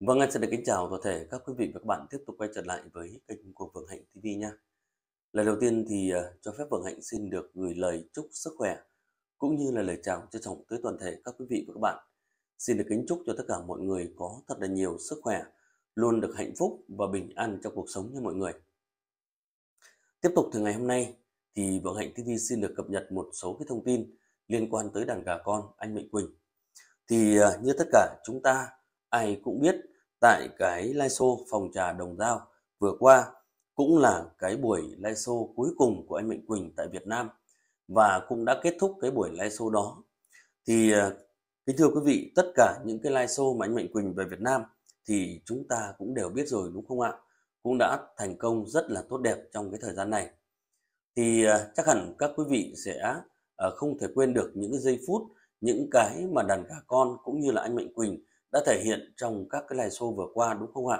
Vâng, anh xin được kính chào toàn thể các quý vị và các bạn tiếp tục quay trở lại với kênh của Vượng Hạnh TV nha. Lời đầu tiên thì ờ, cho phép Vượng Hạnh xin được gửi lời chúc sức khỏe cũng như là lời chào trân trọng tới toàn thể các quý vị và các bạn. Xin được kính chúc cho tất cả mọi người có thật là nhiều sức khỏe, luôn được hạnh phúc và bình an trong cuộc sống như mọi người. Tiếp tục từ ngày hôm nay thì Vượng Hạnh TV xin được cập nhật một số cái thông tin liên quan tới đàn gà con anh Mạnh Quỳnh. Thì ờ, như tất cả chúng ta ai cũng biết tại cái live show phòng trà Đồng Giao vừa qua cũng là cái buổi live show cuối cùng của anh Mạnh Quỳnh tại Việt Nam và cũng đã kết thúc cái buổi live show đó. Thì à, kính thưa quý vị, tất cả những cái live show mà anh Mạnh Quỳnh về Việt Nam thì chúng ta cũng đều biết rồi đúng không ạ? Cũng đã thành công rất là tốt đẹp trong cái thời gian này. Thì à, chắc hẳn các quý vị sẽ à, không thể quên được những giây phút, những cái mà đàn cả con cũng như là anh Mạnh Quỳnh đã thể hiện trong các cái live show vừa qua đúng không ạ?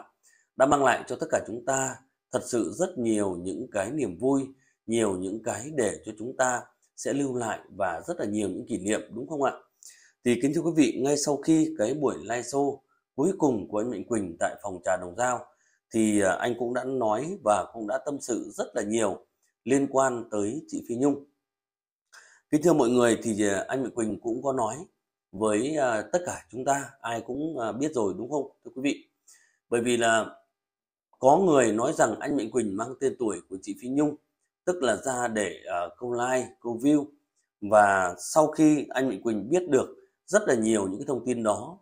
Đã mang lại cho tất cả chúng ta thật sự rất nhiều những cái niềm vui, nhiều những cái để cho chúng ta sẽ lưu lại và rất là nhiều những kỷ niệm đúng không ạ? Thì kính thưa quý vị, ngay sau khi cái buổi live show cuối cùng của anh Mạnh Quỳnh tại phòng trà Đồng Giao thì à, anh cũng đã nói và cũng đã tâm sự rất là nhiều liên quan tới chị Phi Nhung. Kính thưa mọi người thì à, anh Mạnh Quỳnh cũng có nói với à, tất cả chúng ta ai cũng à, biết rồi đúng không thưa quý vị bởi vì là có người nói rằng anh Mạnh Quỳnh mang tên tuổi của chị Phi Nhung tức là ra để uh, câu like câu view và sau khi anh Mạnh Quỳnh biết được rất là nhiều những cái thông tin đó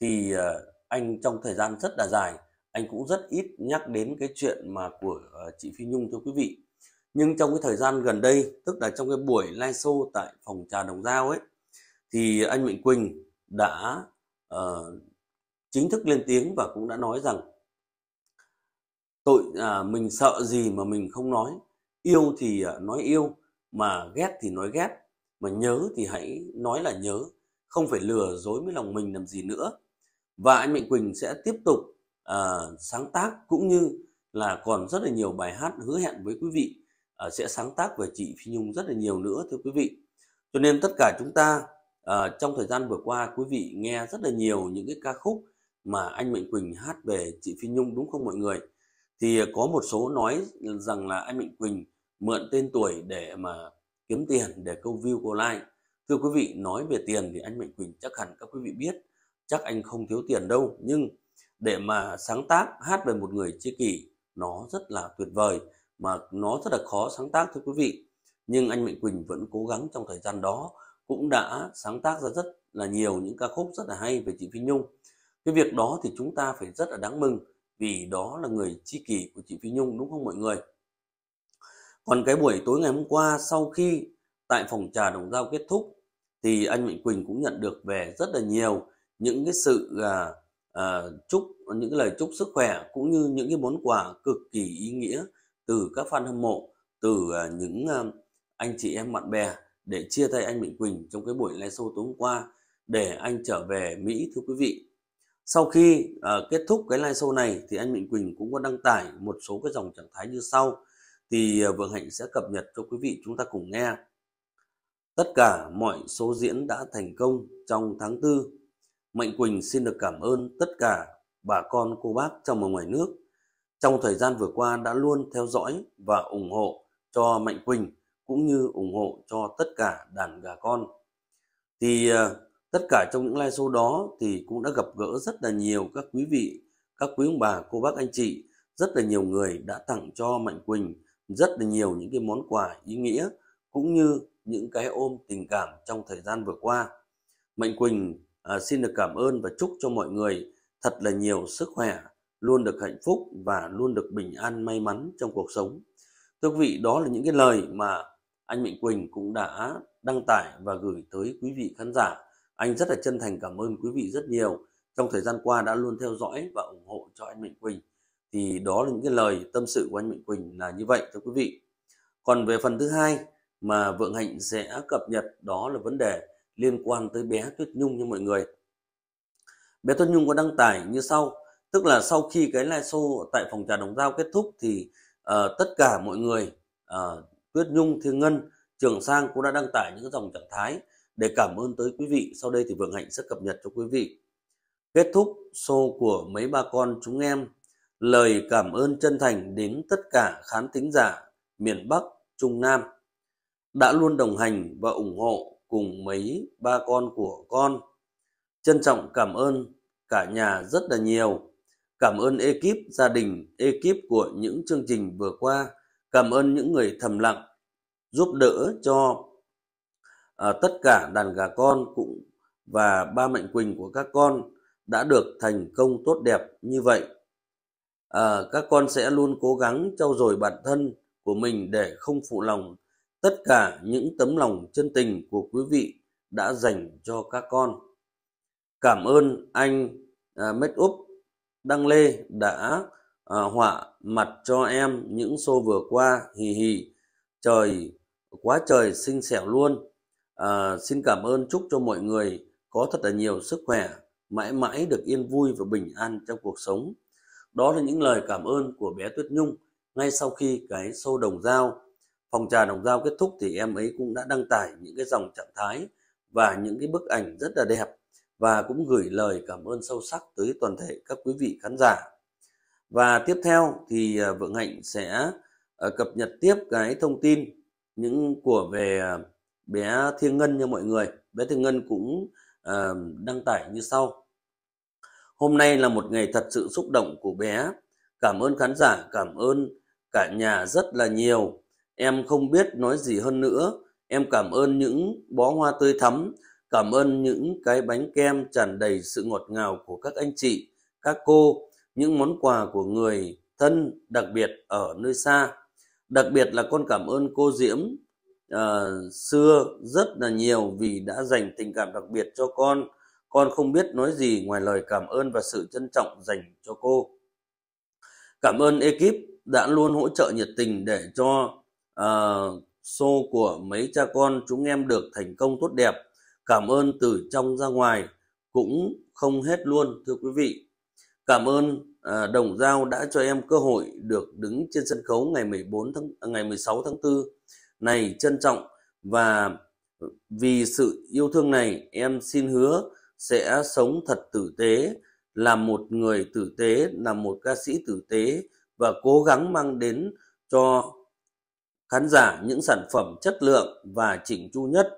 thì uh, anh trong thời gian rất là dài anh cũng rất ít nhắc đến cái chuyện mà của uh, chị Phi Nhung thưa quý vị nhưng trong cái thời gian gần đây tức là trong cái buổi live show tại phòng trà Đồng Giao ấy thì anh Mạnh Quỳnh đã uh, chính thức lên tiếng và cũng đã nói rằng tội à, mình sợ gì mà mình không nói yêu thì à, nói yêu mà ghét thì nói ghét mà nhớ thì hãy nói là nhớ không phải lừa dối với lòng mình làm gì nữa và anh Mạnh Quỳnh sẽ tiếp tục à, sáng tác cũng như là còn rất là nhiều bài hát hứa hẹn với quý vị à, sẽ sáng tác về chị Phi Nhung rất là nhiều nữa thưa quý vị cho nên tất cả chúng ta à, trong thời gian vừa qua quý vị nghe rất là nhiều những cái ca khúc mà anh Mạnh Quỳnh hát về chị Phi Nhung đúng không mọi người thì ờ, có một số nói rằng là anh Mạnh Quỳnh mượn tên tuổi để mà kiếm tiền để câu view câu like thưa quý vị nói về tiền thì anh Mạnh Quỳnh chắc hẳn các quý vị biết chắc anh không thiếu tiền đâu nhưng để mà sáng tác hát về một người tri kỷ nó rất là tuyệt vời mà nó rất là khó sáng tác thưa quý vị nhưng anh Mạnh Quỳnh vẫn cố gắng trong thời gian đó cũng đã sáng tác ra rất là nhiều những ca khúc rất là hay về chị Phi Nhung. Cái việc đó thì chúng ta phải rất là đáng mừng vì đó là người tri kỷ của chị Phi Nhung đúng không mọi người? Còn cái buổi tối ngày hôm qua sau khi tại phòng trà Đồng Giao kết thúc thì anh Mạnh Quỳnh cũng nhận được về rất là nhiều những cái sự à, à, chúc những cái lời chúc sức khỏe cũng như những cái món quà cực kỳ ý nghĩa từ các fan hâm mộ từ à, những à, anh chị em bạn bè để chia tay anh Mạnh Quỳnh trong cái buổi live show tối hôm qua để anh trở về Mỹ thưa quý vị. Sau khi uh, kết thúc cái live show này thì anh Mạnh Quỳnh cũng có đăng tải một số cái dòng trạng thái như sau thì uh, ờ, Vương Hạnh sẽ cập nhật cho quý vị chúng ta cùng nghe. Tất cả mọi số diễn đã thành công trong tháng 4. Mạnh Quỳnh xin được cảm ơn tất cả bà con cô bác trong và ngoài nước trong thời gian vừa qua đã luôn theo dõi và ủng hộ cho Mạnh Quỳnh cũng như ủng hộ cho tất cả đàn gà con. Thì ờ, tất cả trong những live show đó thì cũng đã gặp gỡ rất là nhiều các quý vị, các quý ông bà, cô bác anh chị, rất là nhiều người đã tặng cho Mạnh Quỳnh rất là nhiều những cái món quà ý nghĩa cũng như những cái ôm tình cảm trong thời gian vừa qua. Mạnh Quỳnh à, xin được cảm ơn và chúc cho mọi người thật là nhiều sức khỏe, luôn được hạnh phúc và luôn được bình an may mắn trong cuộc sống. Thưa quý vị, đó là những cái lời mà anh Mạnh Quỳnh cũng đã đăng tải và gửi tới quý vị khán giả. Anh rất là chân thành cảm ơn quý vị rất nhiều trong thời gian qua đã luôn theo dõi và ủng hộ cho anh Mạnh Quỳnh. Thì đó là những cái lời tâm sự của anh Mạnh Quỳnh là như vậy thưa quý vị. Còn về phần thứ hai mà Vượng Hạnh sẽ cập nhật đó là vấn đề liên quan tới bé Tuyết Nhung như mọi người. Bé Tuyết Nhung có đăng tải như sau, tức là sau khi cái live show tại phòng trà Đồng Giao kết thúc thì uh, tất cả mọi người uh, Tuyết Nhung, Thiên Ngân, Trường Sang cũng đã đăng tải những dòng trạng thái để cảm ơn tới quý vị. Sau đây thì Vượng Hạnh sẽ cập nhật cho quý vị. Kết thúc show của mấy ba con chúng em. Lời cảm ơn chân thành đến tất cả khán thính giả miền Bắc, Trung Nam đã luôn đồng hành và ủng hộ cùng mấy ba con của con. Trân trọng cảm ơn cả nhà rất là nhiều. Cảm ơn ekip, gia đình, ekip của những chương trình vừa qua cảm ơn những người thầm lặng giúp đỡ cho à, tất cả đàn gà con cũng và ba mệnh quỳnh của các con đã được thành công tốt đẹp như vậy. À, các con sẽ luôn cố gắng trau dồi bản thân của mình để không phụ lòng tất cả những tấm lòng chân tình của quý vị đã dành cho các con. Cảm ơn anh à, Mết Úc Đăng Lê đã à, họa mặt cho em những xô vừa qua hì hì trời quá trời xinh xẻo luôn à, xin cảm ơn chúc cho mọi người có thật là nhiều sức khỏe mãi mãi được yên vui và bình an trong cuộc sống đó là những lời cảm ơn của bé Tuyết Nhung ngay sau khi cái show đồng dao phòng trà đồng dao kết thúc thì em ấy cũng đã đăng tải những cái dòng trạng thái và những cái bức ảnh rất là đẹp và cũng gửi lời cảm ơn sâu sắc tới toàn thể các quý vị khán giả và tiếp theo thì ờ, Vượng Hạnh sẽ ờ, cập nhật tiếp cái thông tin những của về ờ, bé Thiên Ngân cho mọi người. Bé Thiên Ngân cũng đăng tải như sau. Hôm nay là một ngày thật sự xúc động của bé. Cảm ơn khán giả, cảm ơn cả nhà rất là nhiều. Em không biết nói gì hơn nữa. Em cảm ơn những bó hoa tươi thắm, cảm ơn những cái bánh kem tràn đầy sự ngọt ngào của các anh chị, các cô những món quà của người thân đặc biệt ở nơi xa đặc biệt là con cảm ơn cô diễm uh, xưa rất là nhiều vì đã dành tình cảm đặc biệt cho con con không biết nói gì ngoài lời cảm ơn và sự trân trọng dành cho cô cảm ơn ekip đã luôn hỗ trợ nhiệt tình để cho uh, show của mấy cha con chúng em được thành công tốt đẹp cảm ơn từ trong ra ngoài cũng không hết luôn thưa quý vị Cảm ơn à, Đồng Giao đã cho em cơ hội được đứng trên sân khấu ngày 14 tháng à, ngày 16 tháng 4 này trân trọng và vì sự yêu thương này em xin hứa sẽ sống thật tử tế, là một người tử tế, là một ca sĩ tử tế và cố gắng mang đến cho khán giả những sản phẩm chất lượng và chỉnh chu nhất.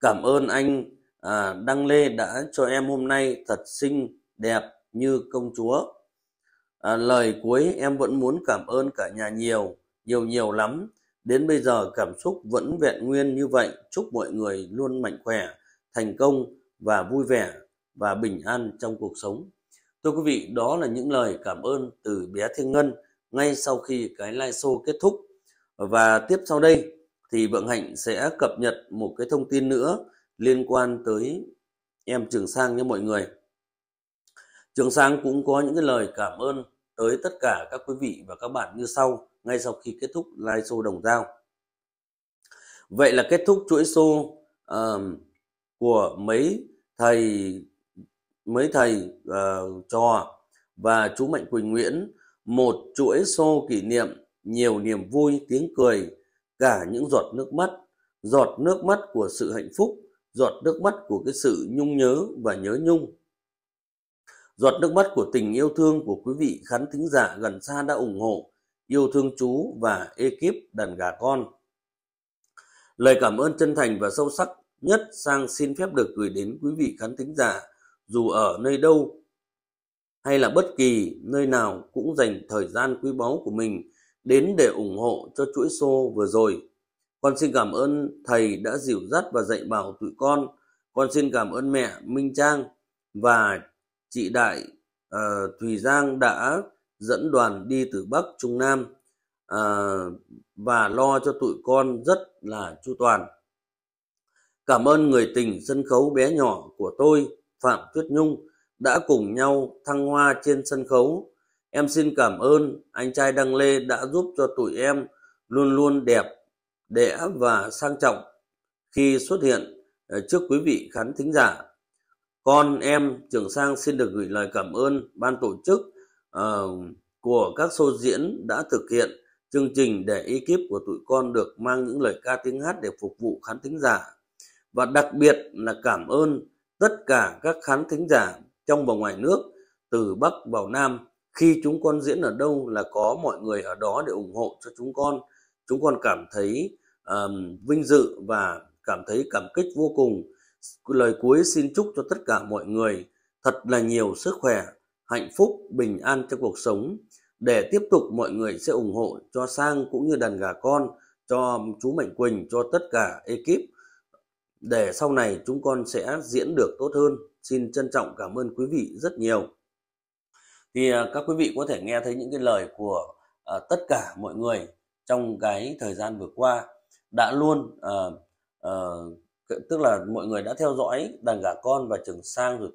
Cảm ơn anh à, Đăng Lê đã cho em hôm nay thật xinh đẹp như công chúa. À, lời cuối em vẫn muốn cảm ơn cả nhà nhiều, nhiều nhiều lắm. Đến bây giờ cảm xúc vẫn vẹn nguyên như vậy. Chúc mọi người luôn mạnh khỏe, thành công và vui vẻ và bình an trong cuộc sống. Thưa quý vị, đó là những lời cảm ơn từ bé Thiên Ngân ngay sau khi cái live show kết thúc. Và tiếp sau đây thì Vượng Hạnh sẽ cập nhật một cái thông tin nữa liên quan tới em Trường Sang nha mọi người. Trường Sang cũng có những cái lời cảm ơn tới tất cả các quý vị và các bạn như sau ngay sau khi kết thúc live show đồng giao. Vậy là kết thúc chuỗi show uh, của mấy thầy mấy thầy uh, trò và chú Mạnh Quỳnh Nguyễn một chuỗi show kỷ niệm nhiều niềm vui, tiếng cười, cả những giọt nước mắt, giọt nước mắt của sự hạnh phúc, giọt nước mắt của cái sự nhung nhớ và nhớ nhung. Giọt nước mắt của tình yêu thương của quý vị khán thính giả gần xa đã ủng hộ, yêu thương chú và ekip đàn gà con. Lời cảm ơn chân thành và sâu sắc nhất sang xin phép được gửi đến quý vị khán thính giả dù ở nơi đâu hay là bất kỳ nơi nào cũng dành thời gian quý báu của mình đến để ủng hộ cho chuỗi show vừa rồi. Con xin cảm ơn thầy đã dìu dắt và dạy bảo tụi con. Con xin cảm ơn mẹ Minh Trang và chị Đại uh, Thùy Giang đã dẫn đoàn đi từ Bắc Trung Nam uh, và lo cho tụi con rất là chu toàn. Cảm ơn người tình sân khấu bé nhỏ của tôi, Phạm Tuyết Nhung, đã cùng nhau thăng hoa trên sân khấu. Em xin cảm ơn anh trai Đăng Lê đã giúp cho tụi em luôn luôn đẹp, đẽ và sang trọng khi xuất hiện ờ, trước quý vị khán thính giả con em Trường Sang xin được gửi lời cảm ơn ban tổ chức uh, của các show diễn đã thực hiện chương trình để ekip của tụi con được mang những lời ca tiếng hát để phục vụ khán thính giả. Và đặc biệt là cảm ơn tất cả các khán thính giả trong và ngoài nước từ Bắc vào Nam khi chúng con diễn ở đâu là có mọi người ở đó để ủng hộ cho chúng con. Chúng con cảm thấy um, vinh dự và cảm thấy cảm kích vô cùng lời cuối xin chúc cho tất cả mọi người thật là nhiều sức khỏe, hạnh phúc, bình an trong cuộc sống. Để tiếp tục mọi người sẽ ủng hộ cho Sang cũng như đàn gà con, cho chú Mạnh Quỳnh, cho tất cả ekip để sau này chúng con sẽ diễn được tốt hơn. Xin trân trọng cảm ơn quý vị rất nhiều. Thì à, các quý vị có thể nghe thấy những cái lời của uh, tất cả mọi người trong cái thời gian vừa qua đã luôn uh, uh, tức là mọi người đã theo dõi đàn gà con và trường sang rồi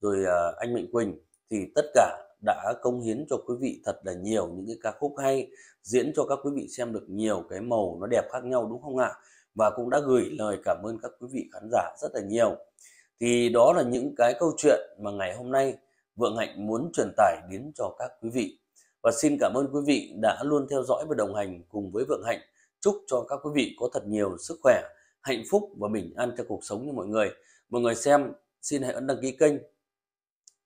rồi uh, anh mạnh quỳnh thì tất cả đã công hiến cho quý vị thật là nhiều những cái ca khúc hay diễn cho các quý vị xem được nhiều cái màu nó đẹp khác nhau đúng không ạ và cũng đã gửi lời cảm ơn các quý vị khán giả rất là nhiều thì đó là những cái câu chuyện mà ngày hôm nay vượng hạnh muốn truyền tải đến cho các quý vị và xin cảm ơn quý vị đã luôn theo dõi và đồng hành cùng với vượng hạnh chúc cho các quý vị có thật nhiều sức khỏe hạnh phúc và bình an cho cuộc sống như mọi người mọi người xem xin hãy ấn đăng ký kênh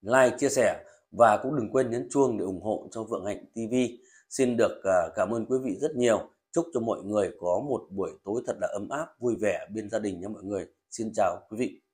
like chia sẻ và cũng đừng quên nhấn chuông để ủng hộ cho Vượng Hạnh TV xin được à, cảm ơn quý vị rất nhiều chúc cho mọi người có một buổi tối thật là ấm áp vui vẻ bên gia đình nha mọi người xin chào quý vị